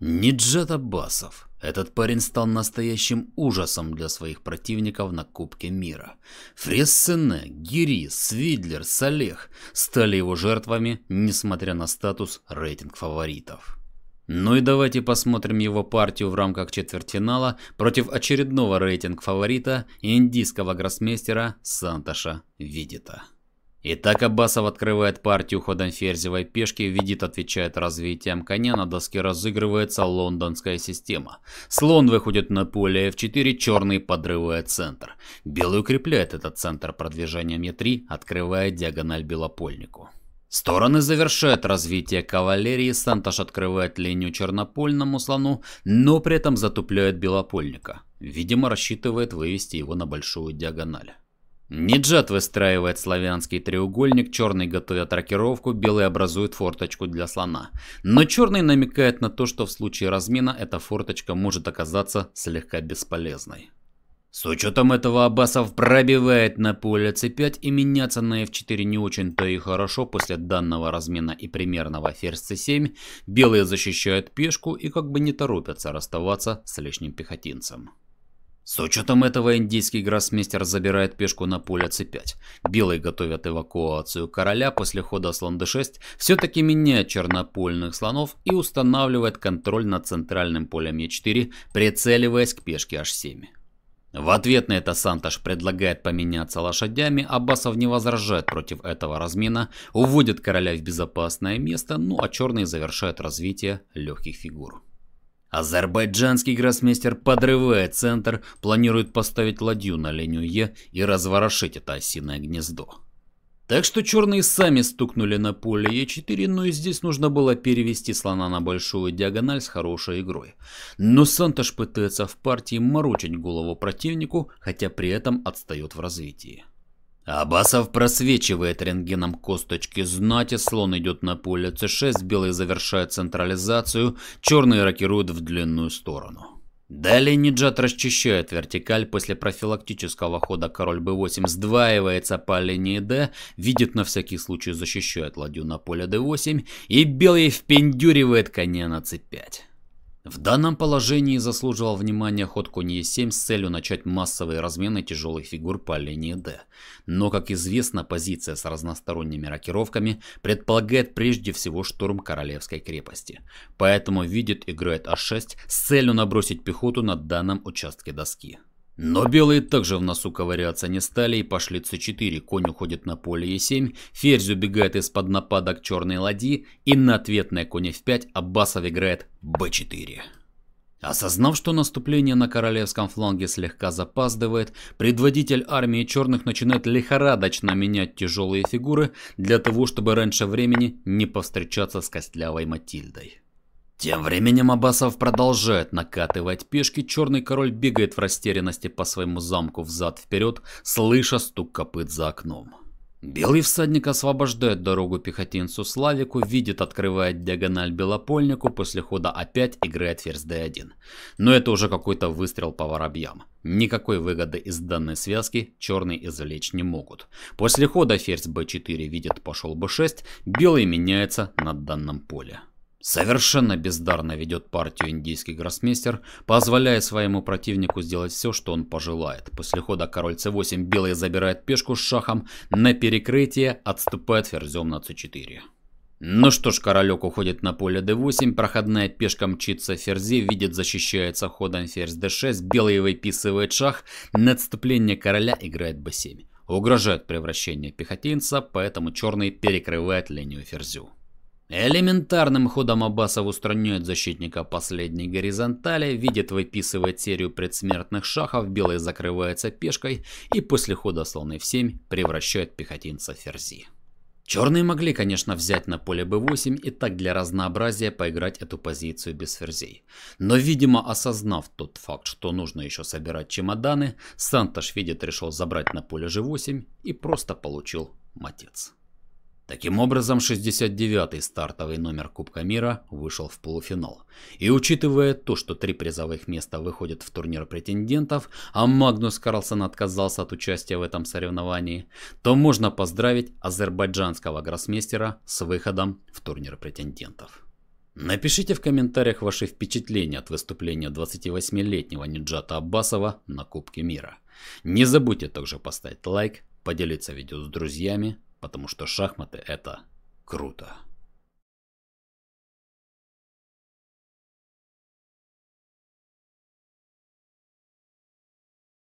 Ниджет Аббасов. Этот парень стал настоящим ужасом для своих противников на Кубке мира. Фрессене, Гири, Свидлер, Салех стали его жертвами, несмотря на статус рейтинг фаворитов. Ну и давайте посмотрим его партию в рамках четвертьфинала против очередного рейтинг фаворита индийского гроссмейстера Санташа Видита. Итак, Абасов открывает партию ходом ферзевой пешки, видит, отвечает развитием коня, на доске разыгрывается лондонская система. Слон выходит на поле f4, черный подрывает центр. Белый укрепляет этот центр продвижением e3, открывая диагональ белопольнику. Стороны завершают развитие кавалерии, Санташ открывает линию чернопольному слону, но при этом затупляет белопольника. Видимо, рассчитывает вывести его на большую диагональ. Неджат выстраивает славянский треугольник, черный готовит рокировку, белый образует форточку для слона. Но черный намекает на то, что в случае размена эта форточка может оказаться слегка бесполезной. С учетом этого аббасов пробивает на поле c5 и меняться на f4 не очень-то и хорошо после данного размена и примерного ферзь c7. Белые защищают пешку и как бы не торопятся расставаться с лишним пехотинцем. С учетом этого индийский гроссмейстер забирает пешку на поле c5. Белые готовят эвакуацию короля после хода слон d6, все-таки меняет чернопольных слонов и устанавливает контроль над центральным полем e4, прицеливаясь к пешке h7. В ответ на это Санташ предлагает поменяться лошадями, Абасов не возражает против этого размена, уводит короля в безопасное место, ну а черные завершают развитие легких фигур. Азербайджанский гроссмейстер подрывает центр, планирует поставить ладью на линию Е и разворошить это осиное гнездо. Так что черные сами стукнули на поле Е4, но и здесь нужно было перевести слона на большую диагональ с хорошей игрой. Но Сантош пытается в партии морочить голову противнику, хотя при этом отстает в развитии. Абасов просвечивает рентгеном косточки знати, слон идет на поле c6, белый завершает централизацию, черный рокирует в длинную сторону. Далее Ниджат расчищает вертикаль, после профилактического хода король b8 сдваивается по линии d, видит на всякий случай защищает ладью на поле d8 и белый впендюривает коня на c5. В данном положении заслуживал внимания ход конь Е7 с целью начать массовые размены тяжелых фигур по линии Д. Но, как известно, позиция с разносторонними рокировками предполагает прежде всего штурм королевской крепости. Поэтому видит играет А6 с целью набросить пехоту на данном участке доски. Но белые также в носу ковыряться не стали и пошли c4, конь уходит на поле e7, ферзь убегает из-под нападок черной ладьи и на ответное конь f5 Аббасов играет b4. Осознав, что наступление на королевском фланге слегка запаздывает, предводитель армии черных начинает лихорадочно менять тяжелые фигуры для того, чтобы раньше времени не повстречаться с костлявой Матильдой. Тем временем Абасов продолжает накатывать пешки. Черный король бегает в растерянности по своему замку взад-вперед, слыша стук копыт за окном. Белый всадник освобождает дорогу пехотинцу Славику, видит, открывает диагональ белопольнику, после хода опять играет ферзь d1. Но это уже какой-то выстрел по воробьям. Никакой выгоды из данной связки черные извлечь не могут. После хода ферзь b4 видит пошел b6, белый меняется на данном поле. Совершенно бездарно ведет партию индийский гроссмейстер, позволяя своему противнику сделать все, что он пожелает. После хода король c8 белый забирает пешку с шахом, на перекрытие отступает ферзем на c4. Ну что ж, королек уходит на поле d8, проходная пешка мчится ферзи, видит защищается ходом ферзь d6, белый выписывает шах, на отступление короля играет b7. Угрожает превращение пехотинца, поэтому черный перекрывает линию ферзю. Элементарным ходом Абасов устраняет защитника последней горизонтали, видит, выписывает серию предсмертных шахов, белый закрывается пешкой и после хода слоны в 7 превращает пехотинца в ферзи. Черные могли, конечно, взять на поле b8 и так для разнообразия поиграть эту позицию без ферзей. Но, видимо, осознав тот факт, что нужно еще собирать чемоданы, Санташ, видит, решил забрать на поле g8 и просто получил матец. Таким образом, 69-й стартовый номер Кубка мира вышел в полуфинал. И учитывая то, что три призовых места выходят в турнир претендентов, а Магнус Карлсон отказался от участия в этом соревновании, то можно поздравить азербайджанского гроссмейстера с выходом в турнир претендентов. Напишите в комментариях ваши впечатления от выступления 28-летнего Ниджата Аббасова на Кубке мира. Не забудьте также поставить лайк, поделиться видео с друзьями, потому что шахматы это круто.